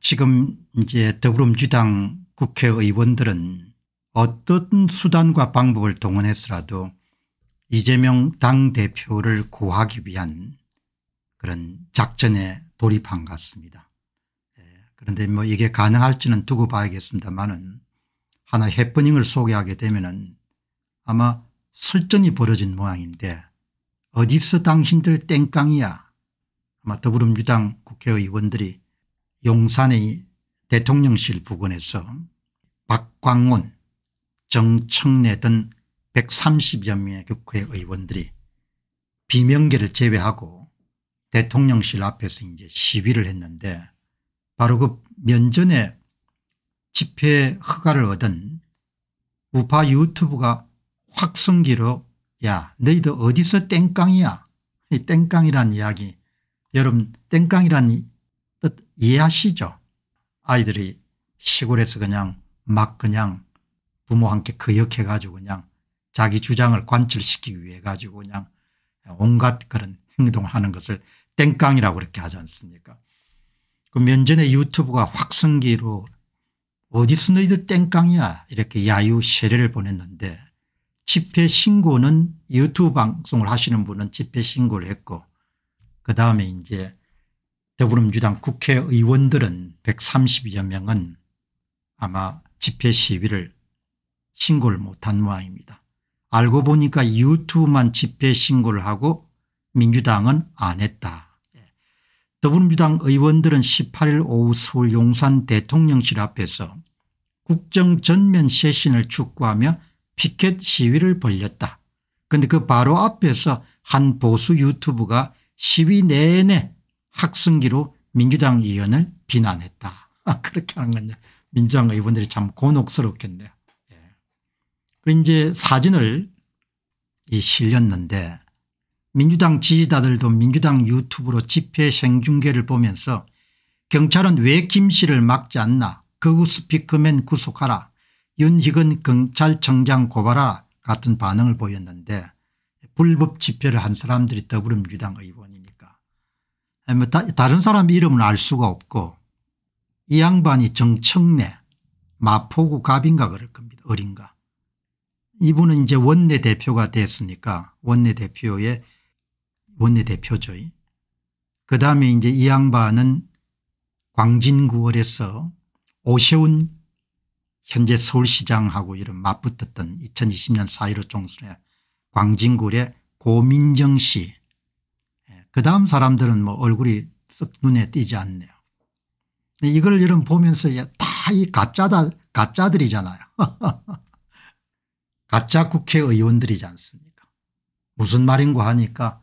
지금 이제 더불어민주당 국회의원들은 어떤 수단과 방법을 동원했서라도 이재명 당대표를 구하기 위한 그런 작전에 돌입한 것 같습니다. 예, 그런데 뭐 이게 가능할지는 두고 봐야겠습니다만은 하나 해프닝을 소개하게 되면은 아마 설전이 벌어진 모양인데 어디서 당신들 땡깡이야 아마 더불어민주당 국회의원들이 용산의 대통령실 부근에서 박광운 정청래 등 130여 명의 국회 의원들이 비명계를 제외하고 대통령실 앞에서 이제 시위를 했는데 바로 그 면전에 집회 허가를 얻은 우파 유튜브가 확성기로 야 너희들 어디서 땡깡이야 이 땡깡이란 이야기 여러분 땡깡이란 이해하시죠? 아이들이 시골에서 그냥 막 그냥 부모 함께 거역해 가지고 그냥 자기 주장을 관철시키기 위해 가지고 그냥 온갖 그런 행동을 하는 것을 땡깡이라고 그렇게 하지 않습니까 그 면전에 유튜브가 확성기로 어디서 너희들 땡깡이야 이렇게 야유 세례를 보냈는데 집회 신고는 유튜브 방송을 하시는 분은 집회 신고를 했고 그 다음에 이제 더불어민주당 국회의원들은 130여 명은 아마 집회 시위를 신고를 못한 모양입니다. 알고 보니까 유튜브만 집회 신고를 하고 민주당은 안 했다. 예. 더불어민주당 의원들은 18일 오후 서울 용산 대통령실 앞에서 국정 전면 쇄신을 축구하며 피켓 시위를 벌렸다 그런데 그 바로 앞에서 한 보수 유튜브가 시위 내내 학승기로 민주당 의원을 비난했다. 아, 그렇게 하는 건 민주당 의원들이 참 곤혹스럽겠네요. 예. 그 이제 사진을 이 실렸는데 민주당 지지자들도 민주당 유튜브로 집회 생중계를 보면서 경찰은 왜 김 씨를 막지 않나 거구 그 스피커맨 구속하라 윤희근 경찰청장 고발하라 같은 반응을 보였는데 불법 집회를 한 사람들이 더불어민주당 의원이 다, 른 사람 이름은 알 수가 없고 이 양반이 정청래 마포구 갑인가 그럴 겁니다. 어린가. 이분은 이제 원내대표가 됐으니까 원내대표의 원내대표죠. 그다음에 이제 이 양반은 광진구월에서 오세훈 현재 서울시장하고 이런 맞붙었던 2020년 4.15 총선에 광진구의 고민정 씨그 다음 사람들은 뭐 얼굴이 썩 눈에 띄지 않네요. 이걸 이런 보면서 다 이 가짜다, 가짜들이잖아요. 가짜 국회의원들이지 않습니까? 무슨 말인고 하니까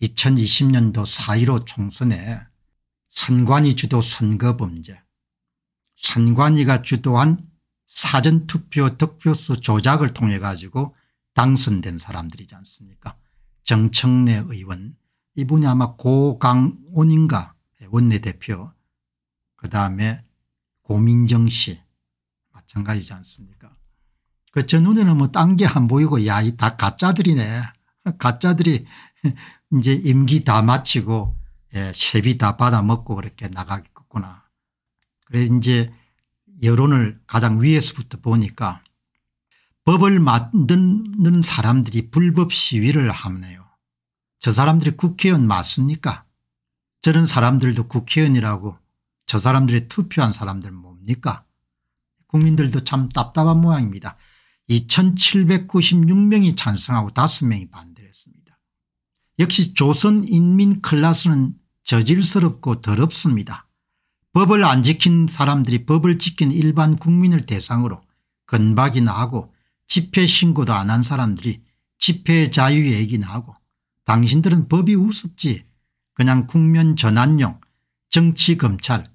2020년도 4.15 총선에 선관위 주도 선거범죄 선관위가 주도한 사전투표 득표수 조작을 통해 가지고 당선된 사람들이지 않습니까 정청래 의원 이분이 아마 고강온인가 예, 원내대표 그다음에 고민정 씨 마찬가지지 않습니까 그저 눈에는 뭐 딴 게 안 보이고 야이 다 가짜들이네 가짜들이 이제 임기 다 마치고 예, 세비 다 받아먹고 그렇게 나가겠구나 그래 이제 여론을 가장 위에서부터 보니까 법을 만드는 사람들이 불법 시위를 하네요 저 사람들이 국회의원 맞습니까 저런 사람들도 국회의원이라고 저 사람들이 투표한 사람들 뭡니까 국민들도 참 답답한 모양입니다. 2796명이 찬성하고 5명이 반대를 했습니다. 역시 조선인민 클라스는 저질스럽고 더럽습니다. 법을 안 지킨 사람들이 법을 지킨 일반 국민을 대상으로 건박이나 하고 집회 신고도 안 한 사람들이 집회 자유 얘기나 하고 당신들은 법이 우습지 그냥 국면 전환용 정치검찰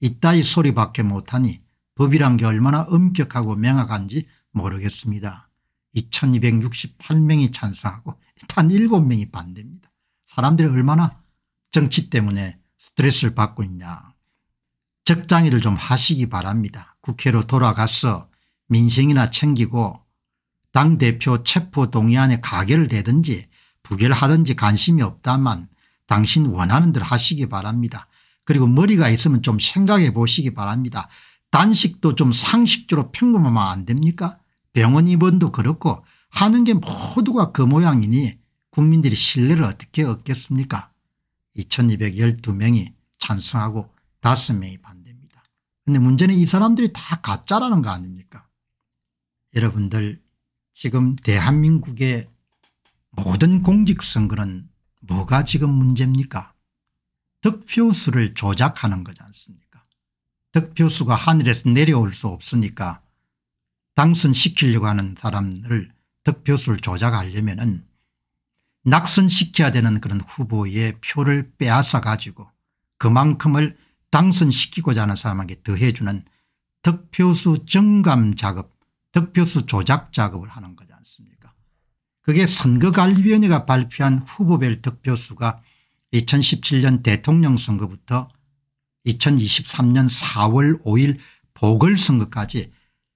이따위 소리밖에 못하니 법이란 게 얼마나 엄격하고 명확한지 모르겠습니다. 2268명이 찬성하고 단 7명이 반대입니다. 사람들이 얼마나 정치 때문에 스트레스를 받고 있냐. 적장일을좀 하시기 바랍니다. 국회로 돌아가서 민생이나 챙기고 당대표 체포동의안에 가결을 되든지 부결하든지 관심이 없다만 당신 원하는 대로 하시기 바랍니다. 그리고 머리가 있으면 좀 생각해 보시기 바랍니다. 단식도 좀 상식적으로 평범하면 안 됩니까 병원 입원도 그렇고 하는 게 모두가 그 모양이니 국민들이 신뢰를 어떻게 얻겠습니까 2212명이 찬성하고 5명이 반대입니다. 근데 문제는 이 사람들이 다 가짜라는 거 아닙니까 여러분들 지금 대한민국의 모든 공직선거는 뭐가 지금 문제입니까 득표수를 조작하는 거지 않습니까 득표수가 하늘에서 내려올 수 없으니까 당선시키려고 하는 사람을 득표수를 조작하려면 은 낙선시켜야 되는 그런 후보의 표를 빼앗아 가지고 그만큼을 당선시키고자 하는 사람에게 더해주는 득표수 증감 작업 득표수 조작 작업을 하는 그게 선거관리위원회가 발표한 후보별 득표수가 2017년 대통령 선거부터 2023년 4월 5일 보궐선거까지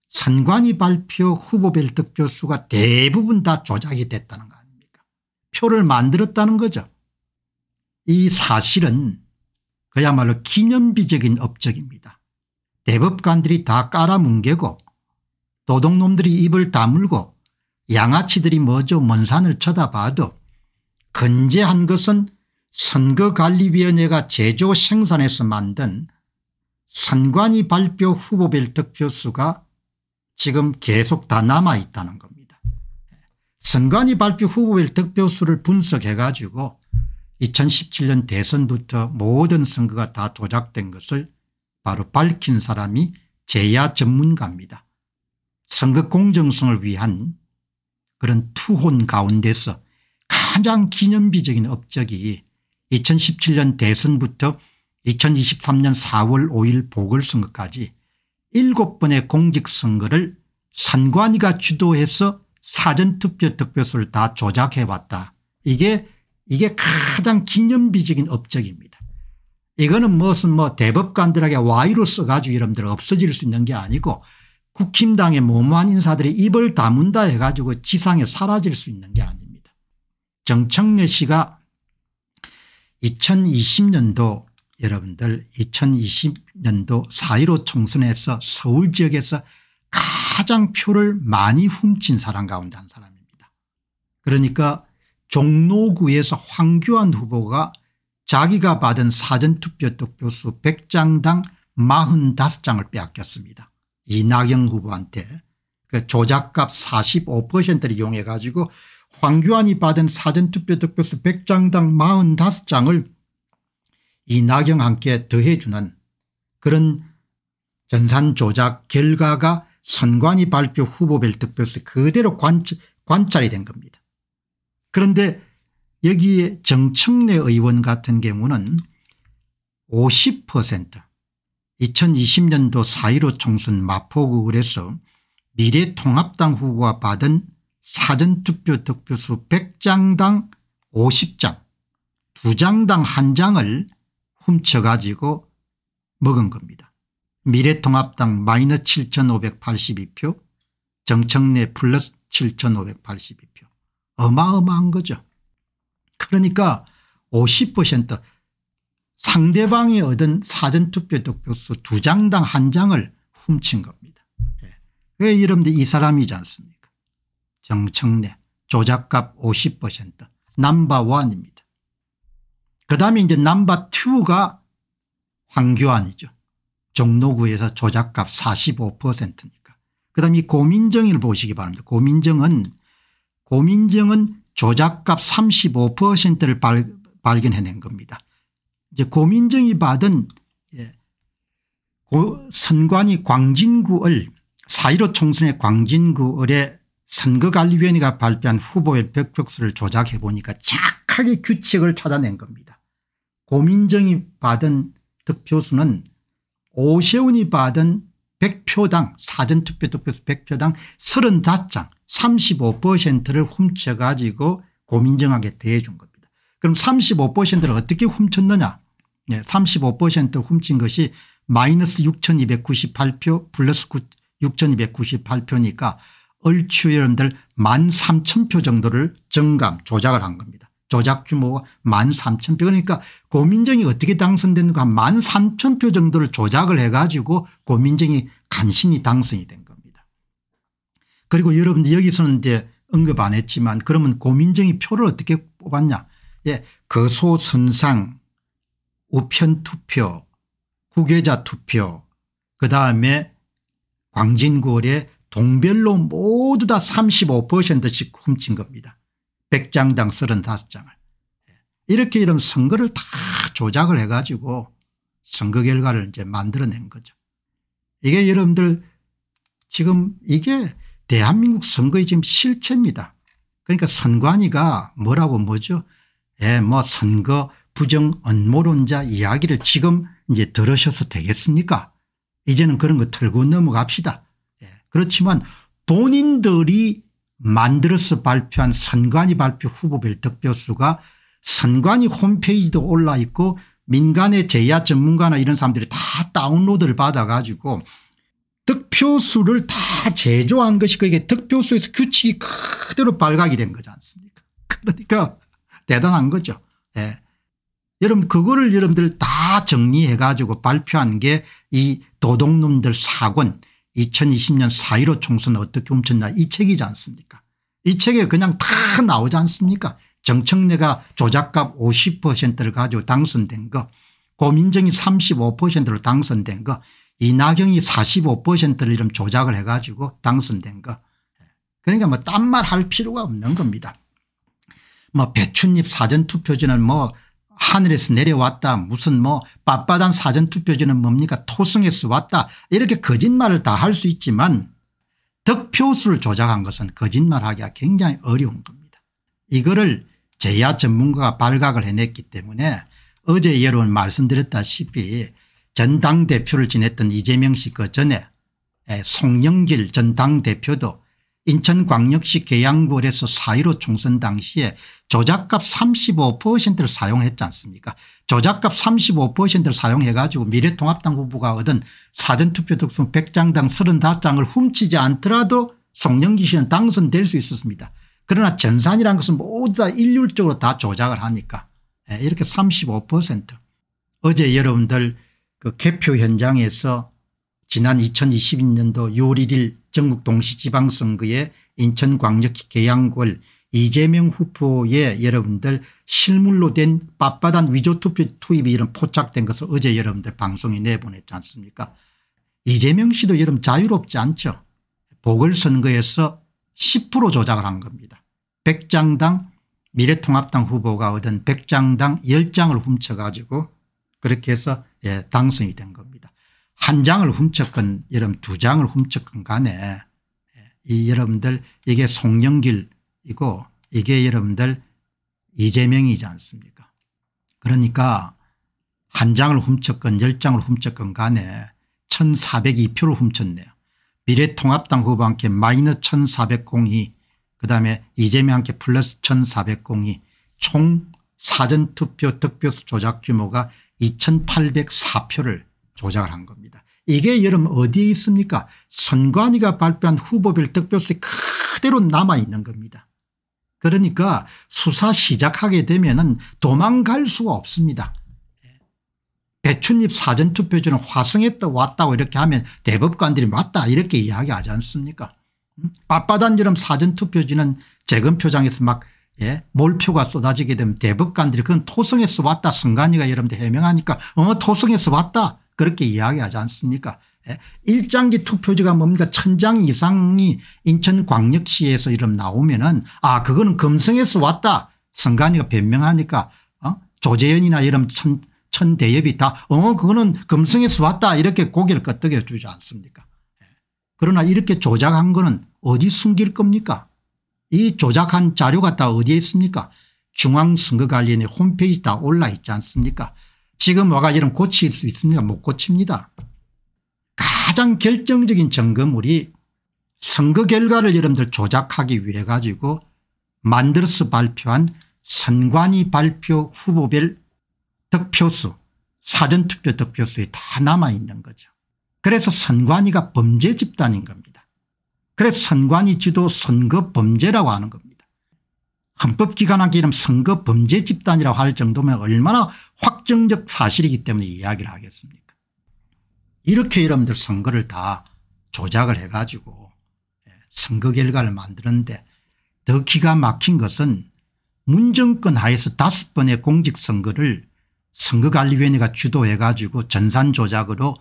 선관위 발표 후보별 득표수가 대부분 다 조작이 됐다는 거 아닙니까 표를 만들었다는 거죠. 이 사실은 그야말로 기념비적인 업적입니다. 대법관들이 다 깔아뭉개고 도둑놈들이 입을 다물고 양아치들이 뭐죠 먼산을 쳐다봐도 건재한 것은 선거관리위원회가 제조 생산해서 만든 선관위 발표 후보별 득표수가 지금 계속 다 남아있다는 겁니다. 선관위 발표 후보별 득표수를 분석해 가지고 2017년 대선부터 모든 선거가 다 조작된 것을 바로 밝힌 사람이 제야 전문가입니다. 선거 공정성을 위한 그런 투혼 가운데서 가장 기념비적인 업적이 2017년 대선부터 2023년 4월 5일 보궐선거까지 7번의 공직선거를 선관위가 주도해서 사전투표 득표수를 다 조작해왔다. 이게 이게 가장 기념비적인 업적입니다. 이거는 무슨 뭐 대법관들에게 와이로 써가지고 이름들 없어질 수 있는 게 아니고 국힘당의 모모한 인사들이 입을 다문다 해가지고 지상에 사라질 수 있는 게 아닙니다. 정청래 씨가 2020년도 여러분들 2020년도 4.15 총선에서 서울 지역에서 가장 표를 많이 훔친 사람 가운데 한 사람입니다. 그러니까 종로구에서 황교안 후보가 자기가 받은 사전투표 득표수 100장당 45장을 빼앗겼습니다. 이낙연 후보한테 그 조작값 45%를 이용해 가지고 황교안이 받은 사전투표 득표수 100장당 45장을 이낙연 함께 더해주는 그런 전산 조작 결과가 선관위 발표 후보별 득표수 그대로 관찰, 관찰이 된 겁니다. 그런데 여기에 정청래 의원 같은 경우는 50% 2020년도 4.15 총선 마포구에서 미래통합당 후보가 받은 사전투표 득표수 100장당 50장 2장당 1장을 훔쳐가지고 먹은 겁니다. 미래통합당 마이너스 7582표 정청래 플러스 7582표 어마어마한 거죠. 그러니까 50% 상대방이 얻은 사전투표 득표수 두 장당 한 장을 훔친 겁니다. 예. 왜 이름도 이 사람이지 않습니까 정청래 조작값 50% 남바원입니다. 그 다음에 이제 남바2가 황교안이죠. 종로구에서 조작값 45%니까. 그 다음에 고민정을 보시기 바랍니다. 고민정은 고민정은 조작값 35%를 발견해낸 겁니다. 이제 고민정이 받은 예, 고 선관위 광진구을 4.15 총선의 광진구을의 선거관리위원회가 발표한 후보의 벽표수를 조작해 보니까 착하게 규칙을 찾아낸 겁니다. 고민정이 받은 득표수는 오세훈이 받은 100표당 사전투표 득표수 100표당 35장 35%를 훔쳐가지고 고민정하게 대해준 겁니다. 그럼 35%를 어떻게 훔쳤느냐 35% 예, 훔친 것이 마이너스 6298표 플러스 6298표니까 얼추 여러분들 13,000표 정도를 정감 조작을 한 겁니다. 조작 규모가 13,000표 그러니까 고민정이 어떻게 당선됐는가 13,000표 정도를 조작을 해가지고 고민정이 간신히 당선이 된 겁니다. 그리고 여러분들 여기서는 이제 언급 안 했지만 그러면 고민정이 표를 어떻게 뽑았냐 예, 거소선상 우편 투표 구계자 투표 그 다음에 광진구월에 동별로 모두 다 35%씩 훔친 겁니다. 100장당 35장을. 예. 이렇게 이런 선거를 다 조작을 해가지고 선거 결과를 이제 만들어낸 거죠. 이게 여러분들 지금 이게 대한민국 선거의 지금 실체입니다. 그러니까 선관위가 뭐라고 뭐죠. 예, 뭐 선거 부정 언모론자 이야기를 지금 이제 들으셔서 되겠습니까 이제는 그런 거 털고 넘어갑시다. 예. 그렇지만 본인들이 만들어서 발표한 선관위 발표 후보별 득표수가 선관위 홈페이지도 올라 있고 민간의 제야 전문가나 이런 사람들이 다 다운로드를 받아가지고 득표수를 다 제조한 것이 그게 득표수에서 규칙이 그대로 발각이 된 거지 않습니까 그러니까 대단한 거죠. 예. 여러분 그거를 여러분들 다 정리해 가지고 발표한 게 이 도둑놈들 사권 2020년 4.15 총선 어떻게 훔쳤냐 이 책이지 않습니까 이 책에 그냥 다 나오지 않습니까 정청래가 조작값 50%를 가지고 당선된 거 고민정이 35%로 당선된 거 이낙영이 45%를 이런 조작을 해가지고 당선된 거 그러니까 뭐 딴 말 할 필요가 없는 겁니다. 뭐 배춧잎 사전투표지는 뭐 하늘에서 내려왔다 무슨 뭐 빳빳한 사전투표지는 뭡니까 토성에서 왔다 이렇게 거짓말을 다 할 수 있지만 득표수를 조작한 것은 거짓말하기가 굉장히 어려운 겁니다. 이거를 제야 전문가가 발각을 해냈기 때문에 어제 여러분 말씀드렸다시피 전당대표를 지냈던 이재명 씨 그 전에 예, 송영길 전당대표도 인천광역시 계양구에서4.15 총선 당시에 조작값 35%를 사용했지 않습니까 조작값 35%를 사용해 가지고 미래통합당 후보가 얻은 사전투표 득표 100장당 35장을 훔치지 않더라도 송영기 씨는 당선될 수 있었습니다. 그러나 전산이라는 것은 모두 다 일률적으로 다 조작을 하니까 예, 이렇게 35% 어제 여러분들 그 개표 현장에서 지난 2022년도 6월 1일 전국 동시지방선거에 인천광역 계양구를 이재명 후보의 여러분들 실물로 된 빳빳한 위조투표 투입이 이런 포착된 것을 어제 여러분들 방송에 내보냈지 않습니까 이재명 씨도 여러분 자유롭지 않죠. 보궐선거에서 10% 조작을 한 겁니다. 100장당 미래통합당 후보가 얻은 100장당 10장을 훔쳐가지고 그렇게 해서 예, 당선이 된 겁니다. 한 장을 훔쳤건 여러분 두 장을 훔쳤건 간에 예, 이 여러분들 이게 송영길 이고 이게 여러분들 이재명이지 않습니까 그러니까 한 장을 훔쳤건 열 장을 훔쳤건 간에 1402표를 훔쳤네요. 미래통합당 후보한테 마이너1402 그다음에 이재명한테 플러스 1402총 사전투표 득표수 조작 규모가 2804표를 조작을 한 겁니다. 이게 여러분 어디에 있습니까 선관위가 발표한 후보별 득표수 그대로 남아있는 겁니다. 그러니까 수사 시작하게 되면 도망갈 수가 없습니다. 배춘잎 사전투표지는 화성에 왔다고 이렇게 하면 대법관들이 맞다 이렇게 이야기하지 않습니까 빠빠단지름 음? 사전투표지는 재검표장에서 막 예? 몰표가 쏟아지게 되면 대법관들이 그건 토성에서 왔다 성관이가 여러분들 해명하니까 어 토성에서 왔다 그렇게 이야기하지 않습니까 예? 일장기 투표지가 뭡니까 천장 이상이 인천광역시에서 이름 나오면은 아 그거는 금성에서 왔다 성관이가 변명하니까 어? 조재현이나 이런 천, 천대엽이 다어 그거는 금성에서 왔다 이렇게 고개를 끄덕여 주지 않습니까 예. 그러나 이렇게 조작한 거는 어디 숨길 겁니까 이 조작한 자료가 다 어디에 있습니까 중앙선거관리위원 홈페이지 다 올라 있지 않습니까 지금 와가 지고 고칠 수 있습니다 못 고칩니다. 가장 결정적인 점검물이 선거 결과를 여러분들 조작하기 위해 가지고 만들어서 발표한 선관위 발표 후보별 득표수 사전투표 득표수에 다 남아있는 거죠. 그래서 선관위가 범죄 집단인 겁니다. 그래서 선관위 지도 선거 범죄라고 하는 겁니다. 헌법기관학기 이름 선거 범죄 집단이라고 할 정도면 얼마나 확정적 사실이기 때문에 이야기를 하겠습니까 이렇게 여러분들 선거를 다 조작을 해가지고 예, 선거 결과를 만드는데 더 기가 막힌 것은 문정권 하에서 다섯 번의 공직선거를 선거관리위원회가 주도해 가지고 전산 조작으로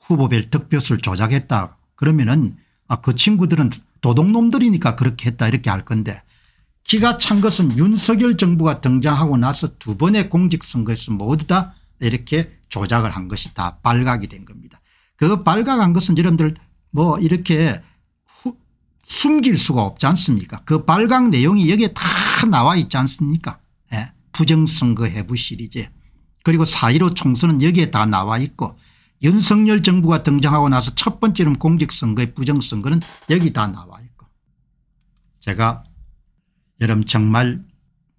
후보별 득표수를 조작했다 그러면은 아그 친구들은 도둑놈들이니까 그렇게 했다 이렇게 할 건데 기가 찬 것은 윤석열 정부가 등장하고 나서 두 번의 공직선거에서 모두 다 이렇게 조작을 한 것이 다 발각이 된 겁니다. 그 발각한 것은 여러분들 뭐 이렇게 숨길 수가 없지 않습니까 그 발각 내용이 여기에 다 나와 있지 않습니까 예. 부정선거 해부 시리즈 그리고 4.15 총선은 여기에 다 나와 있고 윤석열 정부가 등장하고 나서 첫 번째는 공직선거의 부정선거는 여기 다 나와 있고 제가 여러분 정말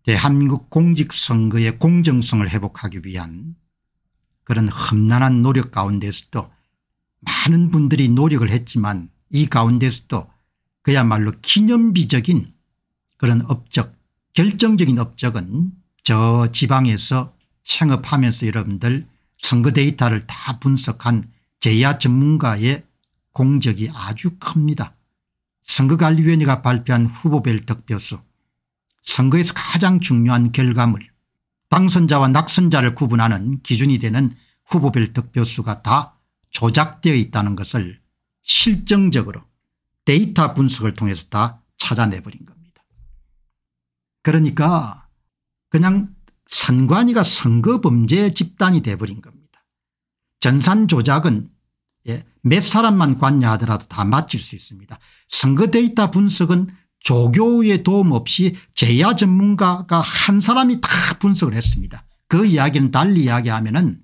대한민국 공직선거의 공정성을 회복하기 위한 그런 험난한 노력 가운데서도 많은 분들이 노력을 했지만 이 가운데서도 그야말로 기념비적인 그런 업적 결정적인 업적은 저 지방에서 생업하면서 여러분들 선거 데이터를 다 분석한 제야 전문가의 공적이 아주 큽니다. 선거관리위원회가 발표한 후보별 득표수 선거에서 가장 중요한 결과물 당선자와 낙선자를 구분하는 기준이 되는 후보별 득표수가 다 조작되어 있다는 것을 실정적으로 데이터 분석을 통해서 다 찾아내버린 겁니다. 그러니까 그냥 선관위가 선거범죄 집단이 돼버린 겁니다. 전산 조작은 예, 몇 사람만 관여하더라도 다 맞출 수 있습니다. 선거 데이터 분석은 조교의 도움 없이 제야 전문가가 한 사람이 다 분석을 했습니다. 그 이야기는 달리 이야기하면 은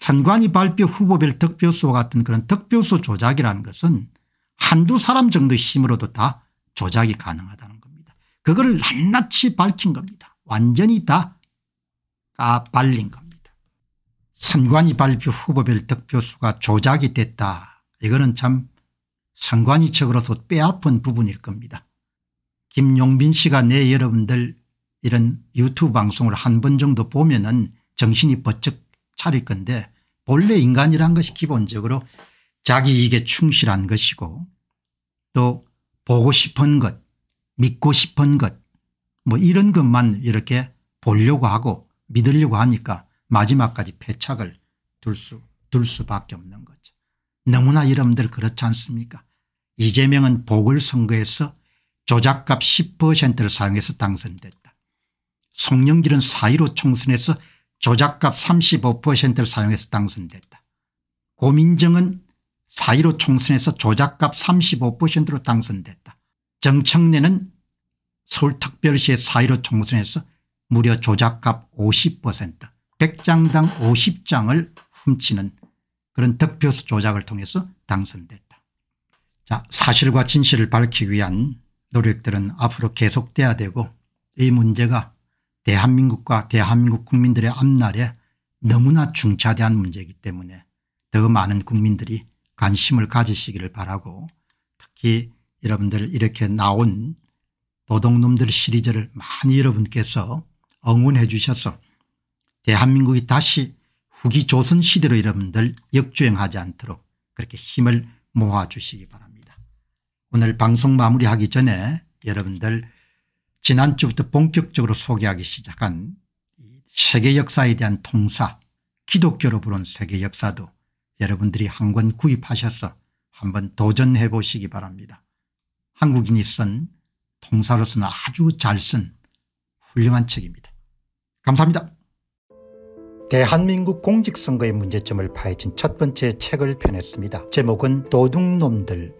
선관위 발표 후보별 득표수와 같은 그런 득표수 조작이라는 것은 한두 사람 정도의 힘으로도 다 조작이 가능하다는 겁니다. 그거를 낱낱이 밝힌 겁니다. 완전히 다 까발린 아, 겁니다. 선관위 발표 후보별 득표수가 조작이 됐다. 이거는 참 선관위 측으로서 빼앗은 부분일 겁니다. 김용빈 씨가 내 여러분들 이런 유튜브 방송을 한 번 정도 보면 은 정신이 번쩍 차릴 건데 본래 인간이란 것이 기본적으로 자기 이익에 충실한 것이고 또 보고 싶은 것 믿고 싶은 것뭐 이런 것만 이렇게 보려고 하고 믿으려고 하니까 마지막까지 패착을 둘 수, 둘 수밖에 없는 거죠. 너무나 여러분들 그렇지 않습니까? 이재명은 보궐선거에서 조작값 10%를 사용해서 당선됐다. 송영길은 4.15 총선에서 조작값 35%를 사용해서 당선됐다. 고민정은 4.15 총선에서 조작값 35%로 당선됐다. 정청래는 서울특별시의 4.15 총선에서 무려 조작값 50% 100장당 50장을 훔치는 그런 득표수 조작을 통해서 당선됐다. 자 사실과 진실을 밝히기 위한 노력들은 앞으로 계속돼야 되고 이 문제가 대한민국과 대한민국 국민들의 앞날에 너무나 중차대한 문제이기 때문에 더 많은 국민들이 관심을 가지시기를 바라고 특히 여러분들 이렇게 나온 도둑놈들 시리즈를 많이 여러분께서 응원해 주셔서 대한민국이 다시 후기 조선시대로 여러분들 역주행하지 않도록 그렇게 힘을 모아 주시기 바랍니다. 오늘 방송 마무리하기 전에 여러분들 지난주부터 본격적으로 소개하기 시작한 세계 역사에 대한 통사 기독교로 부른 세계 역사도 여러분들이 한 권 구입하셔서 한번 도전해 보시기 바랍니다. 한국인이 쓴 통사로서는 아주 잘 쓴 훌륭한 책입니다. 감사합니다. 대한민국 공직선거의 문제점을 파헤친 첫 번째 책을 펴냈습니다. 제목은 도둑놈들